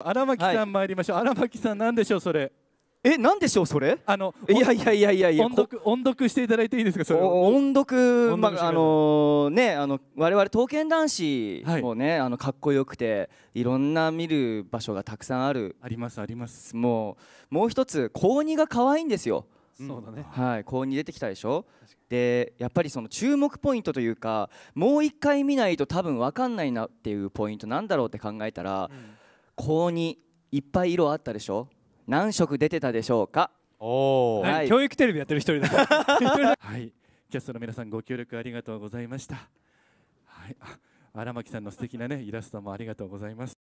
荒牧さん参りましょう、荒牧さん何でしょうそれえ何でしょうそれあのいやいやいやいや音読音読していただいていいですかそれ音読まああのねあの我々刀剣男子もね、あのかっこよくていろんな見る場所がたくさんあるありますありますもうもう一つ高二が可愛いんですよそうだねはい高二出てきたでしょでやっぱりその注目ポイントというかもう一回見ないと多分わかんないなっていうポイントなんだろうって考えたら、うん高2いっぱい色あったでしょ何色出てたでしょうかおお、はい、教育テレビやってる一人だ はいキャストの皆さんご協力ありがとうございましたはいあ荒牧さんの素敵なねイラストもありがとうございます